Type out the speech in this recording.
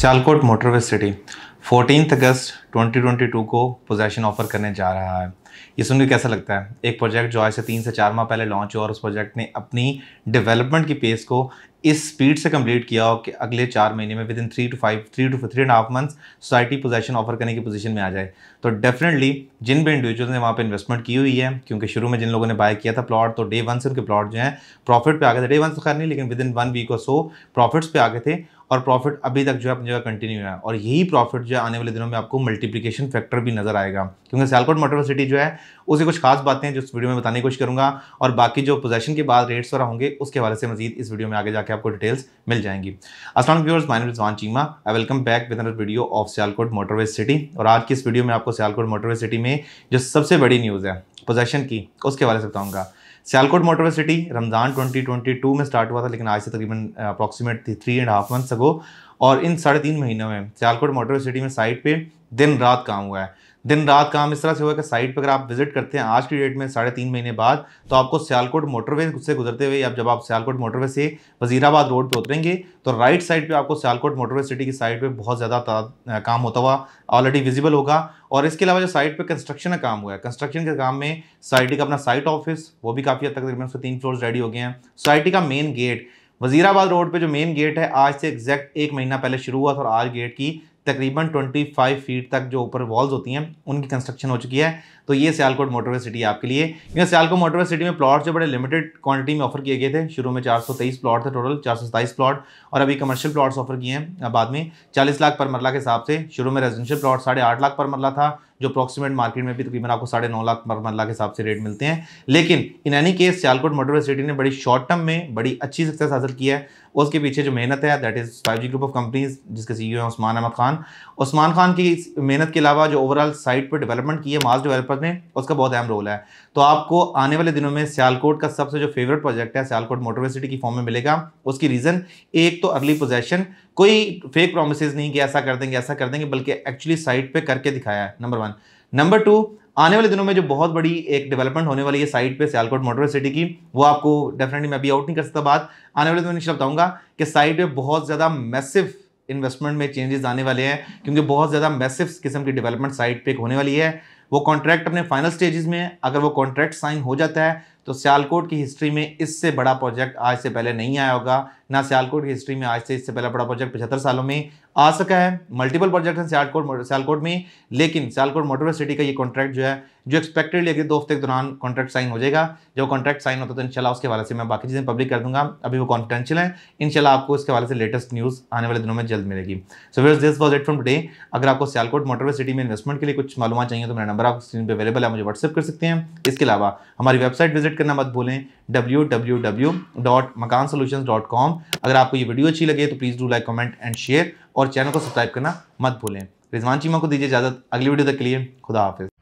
Sialkot motorway city fourteen August 2022 को possession offer करने जा रहा है ये सुन के कैसा लगता है एक प्रोजेक्ट जो आज से तीन से चार माह पहले लॉन्च हुआ और उस प्रोजेक्ट ने अपनी डेवलपमेंट की पेस को इस स्पीड से कंप्लीट किया हो कि अगले चार महीने में within three to five three to three and half months society possession offer करने की पोजीशन में आ जाए तो डेफिनेटली जिन भी इंडिविजुअल ने वहाँ पर इन्वेस्टमेंट की हुई है क्योंकि शुरू में जिन लोगों ने बाय किया था प्लॉट तो डे वन से उनके प्लॉट जो है प्रॉफिट पे आ गए थे डे वन से खैर नहीं लेकिन विद इन वन वीक और सो प्रॉफिट्स पे आ गए थे और प्रॉफिट अभी तक जो है अपनी जगह कंटिन्यू है और यही प्रॉफिट जो है आने वाले दिनों में आपको मल्टीप्लिकेशन फैक्टर भी नजर आएगा क्योंकि सियालकोट मोटर सिटी जो है उसे कुछ खास बातें जो इस वीडियो में बताने की कोशिश करूंगा और बाकी जो पोजेशन के बाद रेट्स वगैरह होंगे उसके हवाले से मजीद इस वीडियो में आगे जाकर आपको डिटेल्स मिल जाएंगी असलम viewers mine Rizwan Cheema I welcome back with video of Sialkot motorway city और आज की इस वीडियो में आपको सियालकोट मोटरवे सिटी में जो सबसे बड़ी न्यूज़ है पोजेशन की उसके हवाले से बताऊँगा सियालकोट मोटरवे सिटी रमज़ान 2022 में स्टार्ट हुआ था लेकिन आज से तकरीबन approximately three and half months ago और इन साढ़े तीन महीनों में सियालकोट मोटर सिटी में साइट पे दिन रात काम हुआ है दिन रात काम इस तरह से हुआ कि साइट पर अगर आप विजिट करते हैं आज की डेट में साढ़े तीन महीने बाद तो आपको सियालकोट मोटरवे से गुजरते हुए अब जब आप सियालकोट मोटरवे से वजीराबाद रोड पे उतरेंगे तो राइट साइड पे आपको सियालकोट मोटरवे सिटी की साइड पे बहुत ज़्यादा काम होता हुआ ऑलरेडी विजिबल होगा और इसके अलावा जो साइट पर कंस्ट्रक्शन का काम हुआ है कंस्ट्रक्शन के काम में सोसाइटी का अपना साइट ऑफिस वो भी काफ़ी हद तक तकरीबन उसके तीन फ्लोर रेडी हो गए हैं सोसाइटी का मेन गेट वजीराबाद रोड पे जो मेन गेट है आज से एग्जैक्ट एक महीना पहले शुरू हुआ था और आज गेट की तकरीबन 25 फीट तक जो ऊपर वॉल्स होती हैं उनकी कंस्ट्रक्शन हो चुकी है तो ये सियालकोट मोटरवे सिटी है आपके लिए क्योंकि सियालकोट मोटरवे सिटी में प्लॉट जो बड़े लिमिटेड क्वांटिटी में ऑफर किए गए थे शुरू में 423 प्लॉट थे टोटल चार प्लॉट और अभी कमर्शियल प्लॉट्स ऑफर किए हैं बाद में 40 लाख पर मरला के हिसाब से शुरू में रेजिडेंशियल प्लॉट साढ़े लाख पर मरला था जो अप्रॉक्सीमेट मार्केट में भी तकरीबन आपको साढ़े नौ लाख पर मरला के हिसाब से रेट मिलते हैं लेकिन in any case Sialkot motor city ने बड़ी शॉर्ट टर्म में बड़ी अच्छी सक्सेस हासिल की है उसके पीछे जो मेहनत है that is five G group of companies जिसके सी हैं उस्मान अहमद खान उस्मान खान की मेहनत के अलावा जो ओवरऑल साइट पर डेवलपमेंट की है मास डेवलपर ने उसका बहुत अहम रोल है तो आपको आने वाले दिनों में सियालकोट का सबसे जो फेवरेट प्रोजेक्ट है सियालकोट मोटरवे सिटी की फॉर्म में मिलेगा उसकी रीज़न एक तो अर्ली पोजेशन कोई फेक प्रोमिस नहीं कि ऐसा कर देंगे ऐसा कर देंगे बल्कि एक्चुअली साइट पर करके दिखाया है number one one number two आने वाले दिनों में जो बहुत बड़ी एक डेवलपमेंट होने वाली है साइट पे सियालकोट मोटर सिटी की वो आपको डेफिनेटली मैं अभी आउट नहीं कर सकता बात आने वाले दिनों में बताऊंगा कि साइट पे बहुत ज़्यादा मैसिव इन्वेस्टमेंट में चेंजेस आने वाले हैं क्योंकि बहुत ज़्यादा मैसिव किस्म की डेवलपमेंट साइट पर होने वाली है वो कॉन्ट्रैक्ट अपने फाइनल स्टेजेस में अगर वो कॉन्ट्रैक्ट साइन हो जाता है तो सियालकोट की हिस्ट्री में इससे बड़ा प्रोजेक्ट आज से पहले नहीं आया होगा ना सियालकोट की हिस्ट्री में आज से इससे पहला बड़ा प्रोजेक्ट पचहत्तर सालों में आ सका है मल्टीपल प्रोजेक्ट हैं सियालकोट सियालकोट में लेकिन सियालकोट मोटर सिटी का ये कॉन्ट्रैक्ट जो है जो एक्सपेक्टेडली अगले दो हफ्ते के दौरान कॉन्ट्रैक्ट साइन हो जाएगा जो कॉन्ट्रैक्ट साइन होता है तो इनशाला उसके वाले से मैं बाकी चीज़ें पब्लिक कर दूंगा अभी वो कॉन्फिडेंशियल है इनशाला आपको इसके वाले से लेटेस्ट न्यूज़ आने वाले दिनों में जल्द मिलेगी so was this was it from today अगर आपको सियालकोट मोटरवे सिटी में इन्वेस्टमेंट के लिए कुछ मालूम चाहिए तो मेरा नंबर आपको स्क्रीन पर अवेलेबल है मुझे व्हाट्सअप कर सकते हैं इसके अलावा हमारी वेबसाइट विजिट विजिट करना मत भूलें W W W dot Makaan solution dot com अगर आपको ये वीडियो अच्छी लगे तो please do like comment and share और चैनल को सब्सक्राइब करना मत भूलें रिजवान चीमा को दीजिए इजाज़त अगली वीडियो तक के लिए खुदा हाफिज़